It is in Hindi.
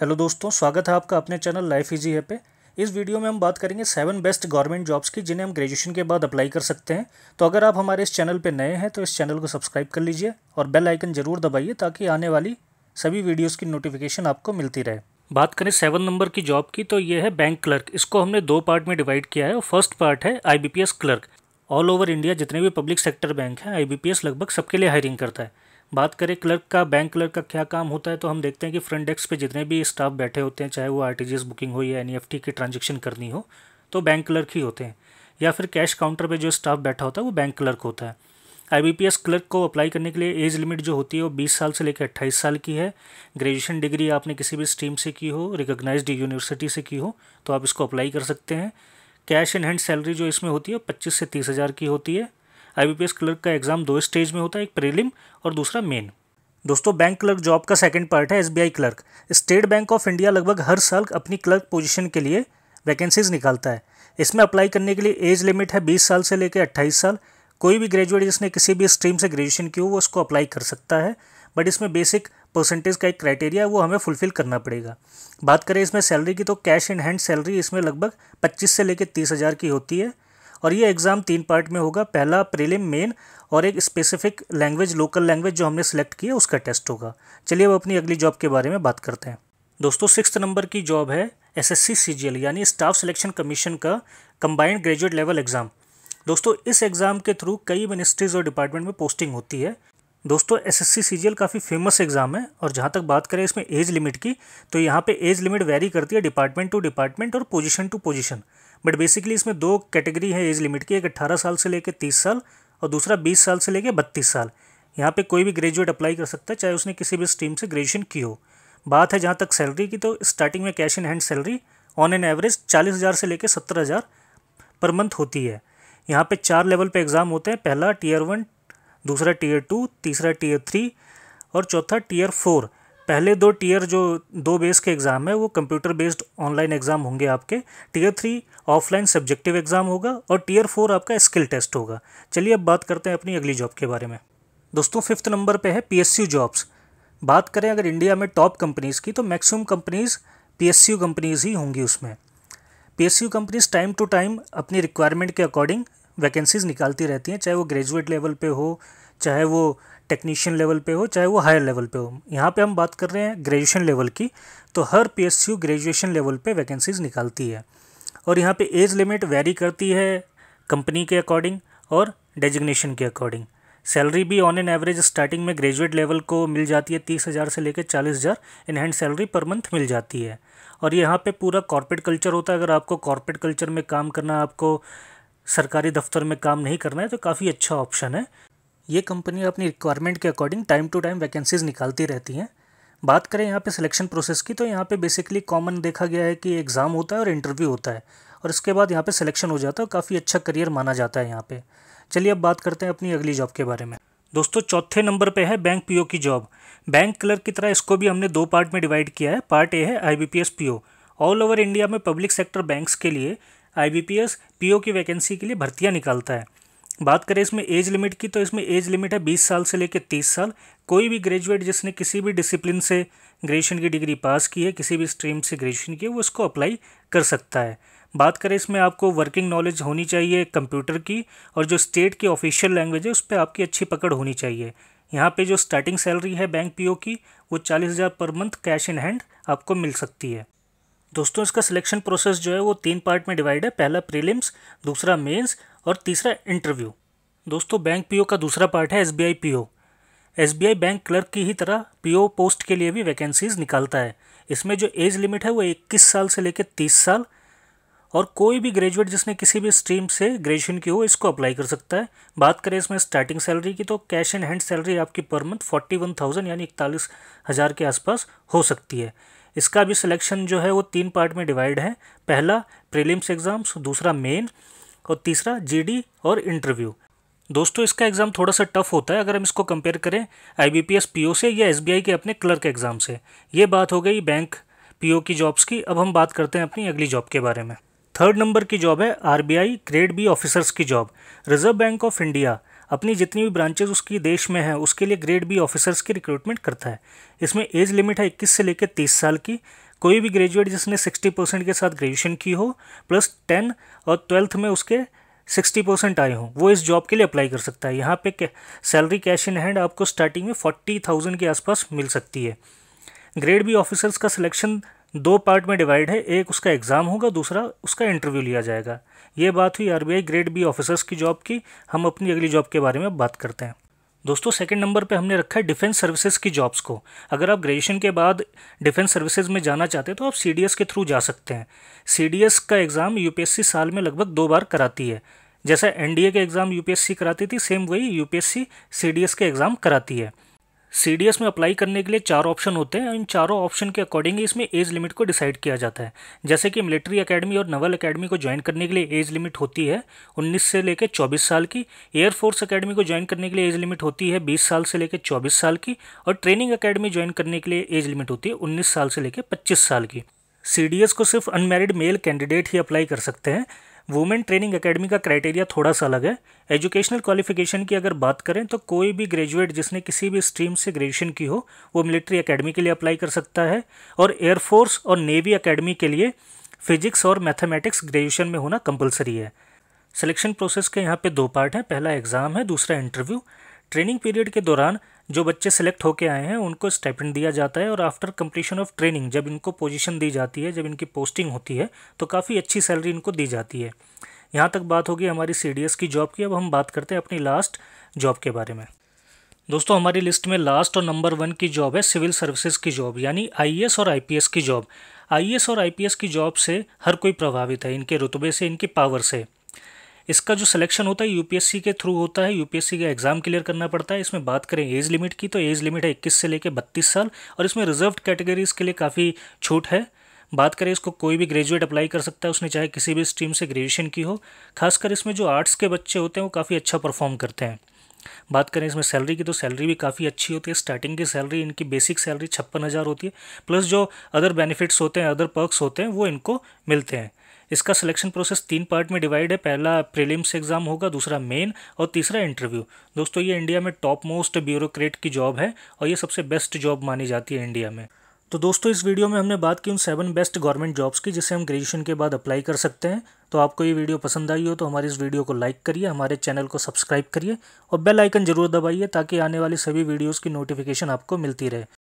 हेलो दोस्तों स्वागत है आपका अपने चैनल लाइफ इजी है पे इस वीडियो में हम बात करेंगे सेवन बेस्ट गवर्नमेंट जॉब्स की जिन्हें हम ग्रेजुएशन के बाद अप्लाई कर सकते हैं तो अगर आप हमारे इस चैनल पे नए हैं तो इस चैनल को सब्सक्राइब कर लीजिए और बेल आइकन जरूर दबाइए ताकि आने वाली सभी वीडियोज़ की नोटिफिकेशन आपको मिलती रहे बात करें सेवन नंबर की जॉब की तो ये है बैंक क्लर्क इसको हमने दो पार्ट में डिवाइड किया है और फर्स्ट पार्ट है I clerk all over India जितने भी पब्लिक सेक्टर बैंक हैं आई लगभग सबके लिए हायरिंग करता है बात करें क्लर्क का बैंक क्लर्क का क्या काम होता है तो हम देखते हैं कि फ्रंट डेस्क पे जितने भी स्टाफ बैठे होते हैं चाहे वो आर बुकिंग हो या एन e की ट्रांजेक्शन करनी हो तो बैंक क्लर्क ही होते हैं या फिर कैश काउंटर पर जो स्टाफ बैठा होता है वो बैंक क्लर्क होता है आई क्लर्क को अप्लाई करने के लिए एज लिमिट जो होती है वो 20 साल से लेकर 28 साल की है ग्रेजुएशन डिग्री आपने किसी भी स्ट्रीम से की हो रिकॉग्नाइज्ड यूनिवर्सिटी से की हो तो आप इसको अप्लाई कर सकते हैं कैश इन हैंड सैलरी जो इसमें होती है पच्चीस से तीस हज़ार की होती है आईबीपीएस क्लर्क का एग्जाम दो स्टेज में होता है एक प्रीलिम और दूसरा मेन दोस्तों बैंक क्लर्क जॉब का सेकंड पार्ट है SBI clerk State Bank of India लगभग हर साल अपनी क्लर्क पोजिशन के लिए वैकेंसीज निकालता है इसमें अप्लाई करने के लिए एज लिमिट है बीस साल से लेकर अट्ठाईस साल कोई भी ग्रेजुएट जिसने किसी भी स्ट्रीम से ग्रेजुएशन की हो वो उसको अप्लाई कर सकता है बट इसमें बेसिक परसेंटेज का एक क्राइटेरिया है वो हमें फुलफिल करना पड़ेगा बात करें इसमें सैलरी की तो कैश इन हैंड सैलरी इसमें लगभग पच्चीस से लेकर तीस हज़ार की होती है और ये एग्ज़ाम तीन पार्ट में होगा पहला प्रीलिम मेन और एक स्पेसिफिक लैंग्वेज लोकल लैंग्वेज जो हमने सेलेक्ट की है उसका टेस्ट होगा चलिए अब अपनी अगली जॉब के बारे में बात करते हैं दोस्तों सिक्स नंबर की जॉब है एसएससी सीजीएल यानी स्टाफ सिलेक्शन कमीशन का कंबाइंड ग्रेजुएट लेवल एग्ज़ाम दोस्तों इस एग्ज़ाम के थ्रू कई मिनिस्ट्रीज़ और डिपार्टमेंट में पोस्टिंग होती है दोस्तों एसएससी सीजीएल काफ़ी फेमस एग्ज़ाम है और जहाँ तक बात करें इसमें एज लिमिट की तो यहाँ पे एज लिमिट वेरी करती है डिपार्टमेंट टू डिपार्टमेंट और position to position but basically इसमें दो कैटेगरी है एज लिमिट की एक अट्ठारह साल से लेकर तीस साल और दूसरा बीस साल से लेकर बत्तीस साल यहाँ पे कोई भी ग्रेजुएट अप्लाई कर सकता है चाहे उसने किसी भी स्ट्रीम से ग्रेजुएशन की हो बात है जहाँ तक सैलरी की तो स्टार्टिंग में cash in hand salary on an average चालीस हज़ार से लेकर सत्तर हज़ार पर मंथ होती है यहाँ पे चार लेवल पे एग्ज़ाम होते हैं पहला टीयर वन दूसरा टीयर टू तीसरा टीयर थ्री और चौथा टीयर फोर पहले दो टीयर जो दो बेस के एग्ज़ाम है वो कंप्यूटर बेस्ड ऑनलाइन एग्ज़ाम होंगे आपके tier three offline subjective exam होगा और टीयर फोर आपका स्किल टेस्ट होगा चलिए अब बात करते हैं अपनी अगली जॉब के बारे में दोस्तों फिफ्थ नंबर पे है पी जॉब्स बात करें अगर इंडिया में टॉप कंपनीज़ की तो मैक्सिमम कंपनीज़ पी कंपनीज़ ही होंगी उसमें PSU companies time to time अपनी रिक्वायरमेंट के अकॉर्डिंग वैकेंसीज़ निकालती रहती हैं चाहे वो ग्रेजुएट लेवल पे हो चाहे वो टेक्नीशियन लेवल पे हो चाहे वो हायर लेवल पे हो यहाँ पे हम बात कर रहे हैं ग्रेजुएशन लेवल की तो हर पी ग्रेजुएशन लेवल पे वैकेंसीज़ निकालती है और यहाँ पे एज लिमिट वेरी करती है कंपनी के अकॉर्डिंग और डेजिग्नेशन के अकॉर्डिंग सैलरी भी ऑन एन एवरेज स्टार्टिंग में ग्रेजुएट लेवल को मिल जाती है तीस हज़ार से लेकर चालीस हज़ार इन सैलरी पर मंथ मिल जाती है और यहाँ पे पूरा कॉर्पोरेट कल्चर होता है अगर आपको कॉर्पोरेट कल्चर में काम करना आपको सरकारी दफ्तर में काम नहीं करना है तो काफ़ी अच्छा ऑप्शन है ये कंपनी अपनी रिक्वायरमेंट के according time to time vacancies निकालती रहती हैं बात करें यहाँ पे सिलेक्शन प्रोसेस की तो यहाँ पे बेसिकली कॉमन देखा गया है कि एग्ज़ाम होता है और इंटरव्यू होता है और इसके बाद यहाँ पे सिलेक्शन हो जाता है और काफ़ी अच्छा करियर माना जाता है यहाँ पे चलिए अब बात करते हैं अपनी अगली जॉब के बारे में दोस्तों चौथे नंबर पे है बैंक पीओ की जॉब बैंक क्लर्क की तरह इसको भी हमने दो पार्ट में डिवाइड किया है पार्ट ए है I B all over India में पब्लिक सेक्टर बैंक्स के लिए आई बी की वैकेंसी के लिए भर्तियाँ निकालता है बात करें इसमें एज लिमिट की तो इसमें एज लिमिट है बीस साल से लेकर तीस साल कोई भी ग्रेजुएट जिसने किसी भी डिसिप्लिन से ग्रेजुएशन की डिग्री पास की है किसी भी स्ट्रीम से ग्रेजुएशन की है वो इसको अप्लाई कर सकता है बात करें इसमें आपको वर्किंग नॉलेज होनी चाहिए कंप्यूटर की और जो स्टेट की ऑफिशियल लैंग्वेज है उस पर आपकी अच्छी पकड़ होनी चाहिए यहाँ पे जो स्टार्टिंग सैलरी है बैंक पीओ की वो चालीस हज़ार per month cash in hand आपको मिल सकती है दोस्तों इसका सिलेक्शन प्रोसेस जो है वो तीन पार्ट में डिवाइड है पहला प्रीलिम्स दूसरा मेंस और तीसरा इंटरव्यू दोस्तों बैंक पीओ का दूसरा पार्ट है SBI PO SBI bank clerk की ही तरह पीओ पोस्ट के लिए भी वैकेंसीज निकालता है इसमें जो एज लिमिट है वो इक्कीस साल से लेकर तीस साल और कोई भी ग्रेजुएट जिसने किसी भी स्ट्रीम से ग्रेजुएशन की हो इसको अप्लाई कर सकता है बात करें इसमें स्टार्टिंग सैलरी की तो कैश एंड हैंड सैलरी आपकी per month forty one thousand यानी इकतालीस हज़ार के आसपास हो सकती है इसका भी सिलेक्शन जो है वो तीन पार्ट में डिवाइड है पहला प्रीलिम्स एग्ज़ाम्स दूसरा मेन और तीसरा जीडी और इंटरव्यू दोस्तों इसका एग्ज़ाम थोड़ा सा टफ होता है अगर हम इसको कंपेयर करें आईबीपीएस पीओ से या एसबीआई के अपने क्लर्क एग्ज़ाम से ये बात हो गई बैंक पीओ की जॉब्स की अब हम बात करते हैं अपनी अगली जॉब के बारे में थर्ड नंबर की जॉब है आरबीआई ग्रेड बी ऑफिसर्स की job Reserve Bank of India अपनी जितनी भी ब्रांचेज उसकी देश में है उसके लिए ग्रेड बी ऑफिसर्स की रिक्रूटमेंट करता है इसमें एज लिमिट है इक्कीस से लेकर तीस साल की कोई भी ग्रेजुएट जिसने सिक्सटी परसेंट के साथ ग्रेजुएशन की हो प्लस टेन और ट्वेल्थ में उसके सिक्सटी परसेंट आए हों वो इस जॉब के लिए अप्लाई कर सकता है यहाँ पे सैलरी कैश इन हैंड आपको स्टार्टिंग में फोर्टी थाउजेंड के आसपास मिल सकती है ग्रेड बी ऑफिसर्स का सिलेक्शन दो पार्ट में डिवाइड है एक उसका एग्ज़ाम होगा दूसरा उसका इंटरव्यू लिया जाएगा ये बात हुई आर ग्रेड बी ऑफिसर्स की जॉब की हम अपनी अगली जॉब के बारे में बात करते हैं दोस्तों सेकंड नंबर पे हमने रखा है डिफेंस सर्विसेज की जॉब्स को अगर आप ग्रेजुएशन के बाद डिफेंस सर्विसेज में जाना चाहते हैं तो आप सी के थ्रू जा सकते हैं सी का एग्ज़ाम यूपीएससी साल में लगभग दो बार कराती है जैसा एनडीए के एग्ज़ाम यूपीएससी कराती थी सेम वही यूपीएससी सीडीएस के एग्ज़ाम कराती है सी में अप्लाई करने के लिए चार ऑप्शन होते हैं इन चारों ऑप्शन के अकॉर्डिंग इसमें एज लिमिट को डिसाइड किया जाता है जैसे कि मिलिट्री अकेडमी और नवल अकेडमी को ज्वाइन करने के लिए एज लिमिट होती है 19 से लेकर 24 साल की एयरफोर्स अकेडमी को ज्वाइन करने के लिए एज लिमिट होती है 20 साल से लेकर 24 साल की और ट्रेनिंग अकेडमी ज्वाइन करने के लिए एज लिमिट होती है उन्नीस साल से लेकर पच्चीस साल की सी को सिर्फ अनमेरिड मेल कैंडिडेट ही अप्लाई कर सकते हैं वुमेन ट्रेनिंग एकेडमी का क्राइटेरिया थोड़ा सा अलग है एजुकेशनल क्वालिफिकेशन की अगर बात करें तो कोई भी ग्रेजुएट जिसने किसी भी स्ट्रीम से ग्रेजुएशन की हो वो मिलिट्री एकेडमी के लिए अप्लाई कर सकता है और एयरफोर्स और नेवी एकेडमी के लिए फिजिक्स और मैथमेटिक्स ग्रेजुएशन में होना कंपलसरी है सिलेक्शन प्रोसेस के यहाँ पे दो पार्ट हैं पहला एग्ज़ाम है दूसरा इंटरव्यू ट्रेनिंग पीरियड के दौरान जो बच्चे सेलेक्ट होके आए हैं उनको स्टाइपेंड दिया जाता है और आफ्टर कंप्लीशन ऑफ ट्रेनिंग जब इनको पोजीशन दी जाती है जब इनकी पोस्टिंग होती है तो काफ़ी अच्छी सैलरी इनको दी जाती है यहाँ तक बात होगी हमारी सी की जॉब की अब हम बात करते हैं अपनी लास्ट जॉब के बारे में दोस्तों हमारी लिस्ट में लास्ट और नंबर वन की जॉब है सिविल सर्विसेज की जॉब यानी आई और आई की जॉब आई और आई की जॉब से हर कोई प्रभावित है इनके रुतबे से इनकी पावर से इसका जो सिलेक्शन होता है यूपीएससी के थ्रू होता है यूपीएससी का एग्जाम क्लियर करना पड़ता है इसमें बात करें एज लिमिट की तो एज लिमिट है इक्कीस से लेकर बत्तीस साल और इसमें रिजर्व कैटेगरीज के लिए काफ़ी छूट है बात करें इसको कोई भी ग्रेजुएट अप्लाई कर सकता है उसने चाहे किसी भी स्ट्रीम से ग्रेजुएशन की हो खासकर इसमें जो आर्ट्स के बच्चे होते हैं वो काफ़ी अच्छा परफॉर्म करते हैं बात करें इसमें सैलरी की तो सैलरी भी काफ़ी अच्छी होती है स्टार्टिंग की सैलरी इनकी बेसिक सैलरी छप्पन हज़ार होती है प्लस जो अदर बेनिफिट्स होते हैं अदर पर्कस होते हैं वो इनको मिलते हैं इसका सिलेक्शन प्रोसेस तीन पार्ट में डिवाइड है पहला प्रीलिम्स एग्ज़ाम होगा दूसरा मेन और तीसरा इंटरव्यू दोस्तों ये इंडिया में टॉप मोस्ट ब्यूरोक्रेट की जॉब है और ये सबसे बेस्ट जॉब मानी जाती है इंडिया में तो दोस्तों इस वीडियो में हमने बात की उन सेवन बेस्ट गवर्नमेंट जॉब्स की जिसे हम ग्रेजुएशन के बाद अप्लाई कर सकते हैं तो आपको ये वीडियो पसंद आई हो तो हमारे इस वीडियो को लाइक करिए हमारे चैनल को सब्सक्राइब करिए और बेल आइकन जरूर दबाइए ताकि आने वाली सभी वीडियोज़ की नोटिफिकेशन आपको मिलती रहे